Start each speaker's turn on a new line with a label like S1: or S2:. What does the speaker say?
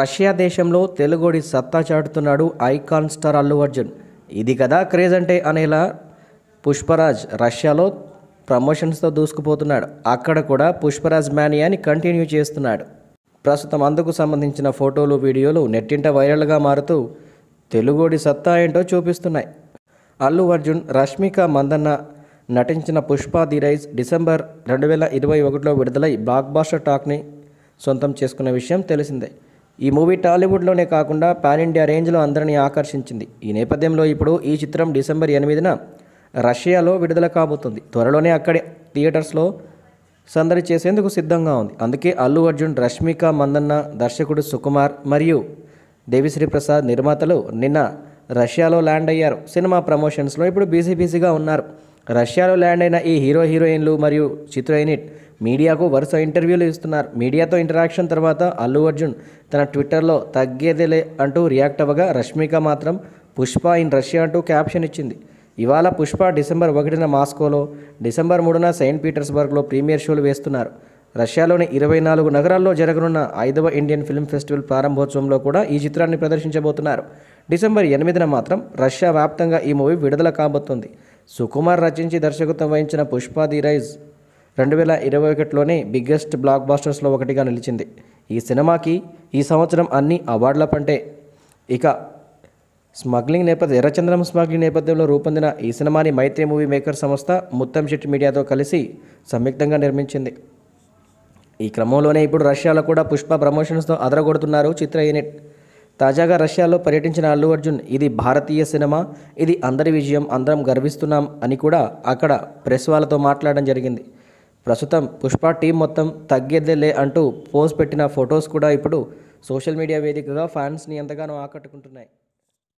S1: Russia దేశంలో తెలుగుడి సత్తా చాటుతున్నాడు ఐకాన్ స్టార్ అల్లు అర్జున్ ఇది కదా క్రేజ్ అంటే అనేలా పుష్పరాజ్ రష్యాలో ప్రమోషన్స్తో దూసుకుపోతున్నాడు అక్కడ కూడా పుష్పరాజ్ మ్యానియాని కంటిన్యూ చేస్తున్నాడు ప్రస్తుతం అందుకు సంబంధించిన ఫోటోలు వీడియోలు నెట్టింట వైరల్గా మారుతూ తెలుగుడి సత్తా ఏంటో చూపిస్తున్నాయి అల్లు అర్జున్ రష్మిక మందన్న నటించిన పుష్ప ది రైజ్ డిసెంబర్ రెండు వేల ఇరవై ఒకటిలో విడుదలై బ్లాక్ బాస్టర్ టాక్ని సొంతం చేసుకున్న విషయం తెలిసిందే ఈ మూవీ టాలీవుడ్లోనే కాకుండా పాన్ ఇండియా రేంజ్లో అందరినీ ఆకర్షించింది ఈ నేపథ్యంలో ఇప్పుడు ఈ చిత్రం డిసెంబర్ ఎనిమిదిన రష్యాలో విడుదల కాబోతుంది త్వరలోనే అక్కడి థియేటర్స్లో సందడి చేసేందుకు సిద్ధంగా ఉంది అందుకే అల్లు అర్జున్ రష్మిక మందన్న దర్శకుడు సుకుమార్ మరియు దేవిశ్రీ ప్రసాద్ నిర్మాతలు నిన్న రష్యాలో ల్యాండ్ అయ్యారు సినిమా ప్రమోషన్స్లో ఇప్పుడు బీసీ బీసీగా ఉన్నారు రష్యాలో ల్యాండ్ అయిన ఈ హీరో హీరోయిన్లు మరియు చిత్ర యూనిట్ మీడియాకు వరుస ఇంటర్వ్యూలు ఇస్తున్నారు మీడియాతో ఇంటరాక్షన్ తర్వాత అల్లు అర్జున్ తన ట్విట్టర్లో తగ్గేదేలే అంటూ రియాక్ట్ అవ్వగా రష్మిక మాత్రం పుష్ప ఇన్ రష్యా అంటూ క్యాప్షన్ ఇచ్చింది ఇవాళ పుష్ప డిసెంబర్ ఒకటిన మాస్కోలో డిసెంబర్ మూడున సెయింట్ పీటర్స్బర్గ్లో ప్రీమియర్ షోలు వేస్తున్నారు రష్యాలోని ఇరవై నాలుగు నగరాల్లో జరగనున్న ఐదవ ఇండియన్ ఫిల్మ్ ఫెస్టివల్ ప్రారంభోత్సవంలో కూడా ఈ చిత్రాన్ని ప్రదర్శించబోతున్నారు డిసెంబర్ ఎనిమిదిన మాత్రం రష్యా వ్యాప్తంగా ఈ మూవీ విడుదల కాబోతుంది సుకుమార్ రచించి దర్శకత్వం వహించిన పుష్ప ది రైజ్ రెండు వేల ఇరవై ఒకటిలోనే బిగ్గెస్ట్ బ్లాక్ బాస్టర్స్లో ఒకటిగా నిలిచింది ఈ సినిమాకి ఈ సంవత్సరం అన్ని అవార్డుల పంటే ఇక స్మగ్లింగ్ నేపథ్యం ఎర్రచంద్రం స్మగ్లింగ్ నేపథ్యంలో రూపొందిన ఈ సినిమాని మైత్రి మూవీ మేకర్ సంస్థ ముత్తం శెట్టి మీడియాతో కలిసి సంయుక్తంగా నిర్మించింది ఈ క్రమంలోనే ఇప్పుడు రష్యాలో కూడా పుష్ప ప్రమోషన్స్తో అదరగొడుతున్నారు చిత్ర యూనిట్ తాజాగా రష్యాలో పర్యటించిన అల్లు అర్జున్ ఇది భారతీయ సినిమా ఇది అందరి విజయం అందరం గర్విస్తున్నాం అని కూడా అక్కడ ప్రెస్ వాళ్ళతో మాట్లాడడం జరిగింది ప్రస్తుతం పుష్ప టీం మొత్తం తగ్గేదేలే అంటూ పోస్ట్ పెట్టిన ఫొటోస్ కూడా ఇప్పుడు సోషల్ మీడియా వేదికగా ఫ్యాన్స్ని ఎంతగానో ఆకట్టుకుంటున్నాయి